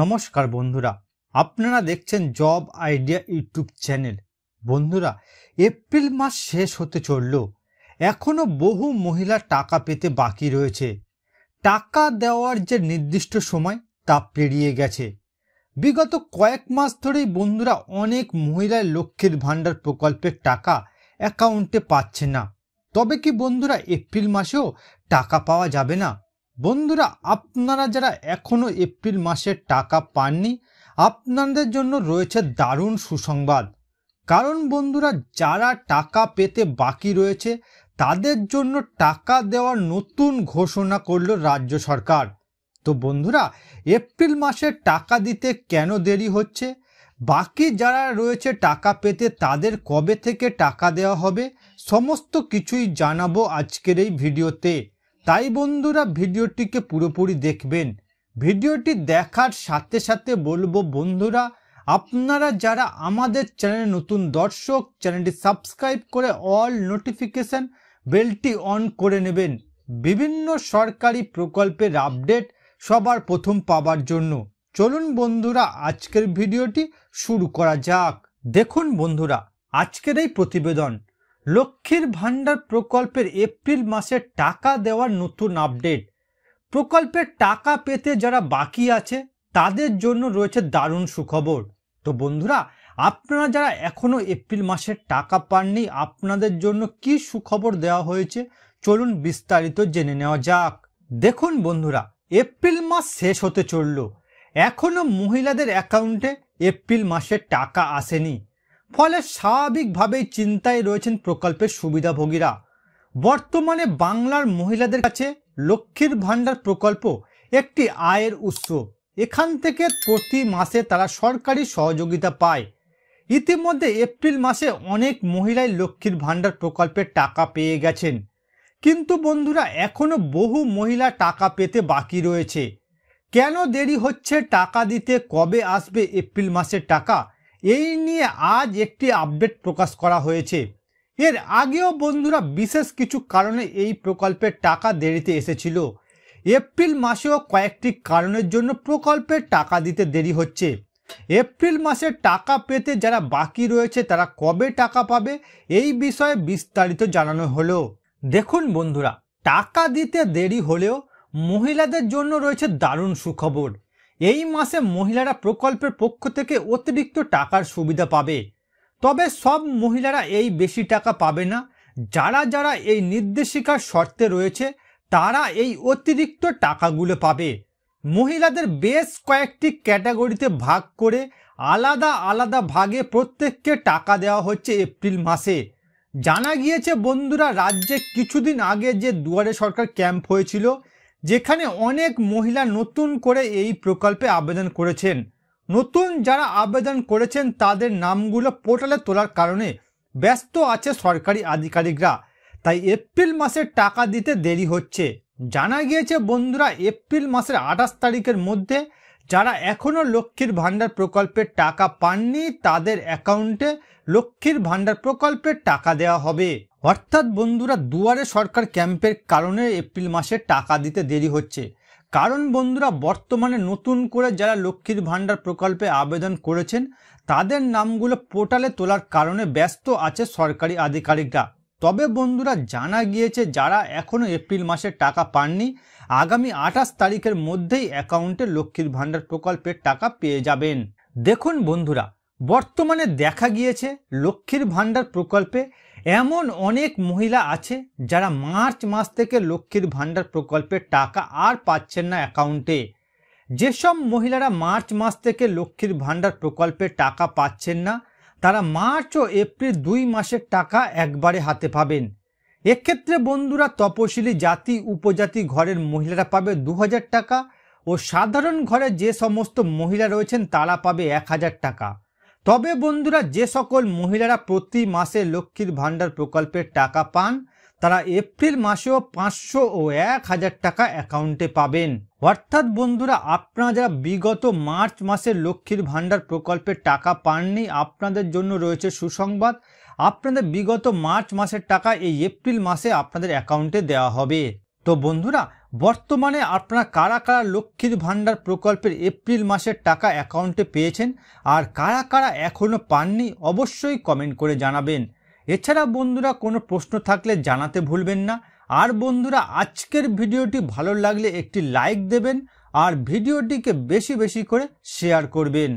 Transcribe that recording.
নমস্কার বন্ধুরা আপনারা দেখছেন জব আইডিয়া ইউটিউব চ্যানেল বন্ধুরা এপ্রিল মাস শেষ হতে চলল এখনও বহু মহিলা টাকা পেতে বাকি রয়েছে টাকা দেওয়ার যে নির্দিষ্ট সময় তা পেরিয়ে গেছে বিগত কয়েক মাস ধরেই বন্ধুরা অনেক মহিলা লক্ষ্মীর ভাণ্ডার প্রকল্পের টাকা অ্যাকাউন্টে পাচ্ছে না তবে কি বন্ধুরা এপ্রিল মাসেও টাকা পাওয়া যাবে না বন্ধুরা আপনারা যারা এখনও এপ্রিল মাসে টাকা পাননি আপনাদের জন্য রয়েছে দারুণ সুসংবাদ কারণ বন্ধুরা যারা টাকা পেতে বাকি রয়েছে তাদের জন্য টাকা দেওয়ার নতুন ঘোষণা করল রাজ্য সরকার তো বন্ধুরা এপ্রিল মাসে টাকা দিতে কেন দেরি হচ্ছে বাকি যারা রয়েছে টাকা পেতে তাদের কবে থেকে টাকা দেওয়া হবে সমস্ত কিছুই জানাবো আজকের এই ভিডিওতে তাই বন্ধুরা ভিডিওটিকে পুরোপুরি দেখবেন ভিডিওটি দেখার সাথে সাথে বলবো বন্ধুরা আপনারা যারা আমাদের চ্যানেলে নতুন দর্শক চ্যানেলটি সাবস্ক্রাইব করে অল নোটিফিকেশান বেলটি অন করে নেবেন বিভিন্ন সরকারি প্রকল্পের আপডেট সবার প্রথম পাবার জন্য চলুন বন্ধুরা আজকের ভিডিওটি শুরু করা যাক দেখুন বন্ধুরা আজকের এই প্রতিবেদন লক্ষ্মীর ভাণ্ডার প্রকল্পের এপ্রিল মাসে টাকা দেওয়ার নতুন আপডেট প্রকল্পের টাকা পেতে যারা বাকি আছে তাদের জন্য রয়েছে দারুণ সুখবর তো বন্ধুরা আপনারা যারা এখনও এপ্রিল মাসের টাকা পাননি আপনাদের জন্য কি সুখবর দেওয়া হয়েছে চলুন বিস্তারিত জেনে নেওয়া যাক দেখুন বন্ধুরা এপ্রিল মাস শেষ হতে চলল এখনও মহিলাদের অ্যাকাউন্টে এপ্রিল মাসের টাকা আসেনি ফলে স্বাভাবিকভাবেই চিন্তায় রয়েছেন প্রকল্পের সুবিধাভোগীরা বর্তমানে বাংলার মহিলাদের কাছে লক্ষ্মীর ভাণ্ডার প্রকল্প একটি আয়ের উৎস এখান থেকে প্রতি মাসে তারা সরকারি সহযোগিতা পায় ইতিমধ্যে এপ্রিল মাসে অনেক মহিলাই লক্ষ্মীর ভাণ্ডার প্রকল্পের টাকা পেয়ে গেছেন কিন্তু বন্ধুরা এখনও বহু মহিলা টাকা পেতে বাকি রয়েছে কেন দেরি হচ্ছে টাকা দিতে কবে আসবে এপ্রিল মাসের টাকা এই নিয়ে আজ একটি আপডেট প্রকাশ করা হয়েছে এর আগেও বন্ধুরা বিশেষ কিছু কারণে এই প্রকল্পের টাকা দেরিতে এসেছিল এপ্রিল মাসেও কয়েকটি কারণের জন্য প্রকল্পের টাকা দিতে দেরি হচ্ছে এপ্রিল মাসে টাকা পেতে যারা বাকি রয়েছে তারা কবে টাকা পাবে এই বিষয়ে বিস্তারিত জানানো হলো দেখুন বন্ধুরা টাকা দিতে দেরি হলেও মহিলাদের জন্য রয়েছে দারুণ সুখবর এই মাসে মহিলারা প্রকল্পের পক্ষ থেকে অতিরিক্ত টাকার সুবিধা পাবে তবে সব মহিলারা এই বেশি টাকা পাবে না যারা যারা এই নির্দেশিকার শর্তে রয়েছে তারা এই অতিরিক্ত টাকাগুলো পাবে মহিলাদের বেশ কয়েকটি ক্যাটাগরিতে ভাগ করে আলাদা আলাদা ভাগে প্রত্যেককে টাকা দেওয়া হচ্ছে এপ্রিল মাসে জানা গিয়েছে বন্ধুরা রাজ্যে কিছুদিন আগে যে দুয়ারে সরকার ক্যাম্প হয়েছিল যেখানে অনেক মহিলা নতুন করে এই প্রকল্পে আবেদন করেছেন নতুন যারা আবেদন করেছেন তাদের নামগুলো পোর্টালে তোলার কারণে ব্যস্ত আছে সরকারি আধিকারিকরা তাই এপ্রিল মাসে টাকা দিতে দেরি হচ্ছে জানা গিয়েছে বন্ধুরা এপ্রিল মাসের আঠাশ তারিখের মধ্যে যারা এখনও লক্ষ্মীর ভাণ্ডার প্রকল্পের টাকা পাননি তাদের অ্যাকাউন্টে লক্ষ্মীর ভাণ্ডার প্রকল্পের টাকা দেওয়া হবে অর্থাৎ বন্ধুরা দুয়ারে সরকার ক্যাম্পের কারণে এপ্রিল মাসে টাকা দিতে দেরি হচ্ছে কারণ বন্ধুরা বর্তমানে নতুন করে যারা লক্ষ্মীর ভাণ্ডার প্রকল্পে আবেদন করেছেন তাদের নামগুলো পোর্টালে তোলার কারণে ব্যস্ত আছে সরকারি আধিকারিকরা তবে বন্ধুরা জানা গিয়েছে যারা এখনও এপ্রিল মাসে টাকা পাননি আগামী আঠাশ তারিখের মধ্যেই অ্যাকাউন্টে লক্ষ্মীর ভাণ্ডার প্রকল্পের টাকা পেয়ে যাবেন দেখুন বন্ধুরা বর্তমানে দেখা গিয়েছে লক্ষ্মীর ভাণ্ডার প্রকল্পে এমন অনেক মহিলা আছে যারা মার্চ মাস থেকে লক্ষ্মীর ভাণ্ডার প্রকল্পের টাকা আর পাচ্ছেন না অ্যাকাউন্টে যেসব মহিলারা মার্চ মাস থেকে লক্ষ্মীর ভাণ্ডার প্রকল্পের টাকা পাচ্ছেন না তারা মার্চ ও এপ্রিল দুই মাসের টাকা একবারে হাতে পাবেন এক্ষেত্রে বন্ধুরা তপশিলি জাতি উপজাতি ঘরের মহিলারা পাবে দু টাকা ও সাধারণ ঘরে যে সমস্ত মহিলা রয়েছেন তারা পাবে এক হাজার টাকা তবে বন্ধুরা যে সকল মহিলারা প্রতি মাসে লক্ষ্মীর ভাণ্ডার প্রকল্পের টাকা পান তারা এপ্রিল মাসেও পাঁচশো ও এক হাজার টাকা অ্যাকাউন্টে পাবেন অর্থাৎ বন্ধুরা আপনারা যারা বিগত মার্চ মাসে লক্ষ্মীর ভাণ্ডার প্রকল্পের টাকা পাননি আপনাদের জন্য রয়েছে সুসংবাদ আপনাদের বিগত মার্চ মাসের টাকা এই এপ্রিল মাসে আপনাদের অ্যাকাউন্টে দেওয়া হবে তো বন্ধুরা বর্তমানে আপনারা কারা কারা লক্ষ্মীর ভাণ্ডার প্রকল্পের এপ্রিল মাসের টাকা অ্যাকাউন্টে পেয়েছেন আর কারা কারা এখনও পাননি অবশ্যই কমেন্ট করে জানাবেন এছাড়া বন্ধুরা কোনো প্রশ্ন থাকলে জানাতে ভুলবেন না আর বন্ধুরা আজকের ভিডিওটি ভালো লাগলে একটি লাইক দেবেন আর ভিডিওটিকে বেশি বেশি করে শেয়ার করবেন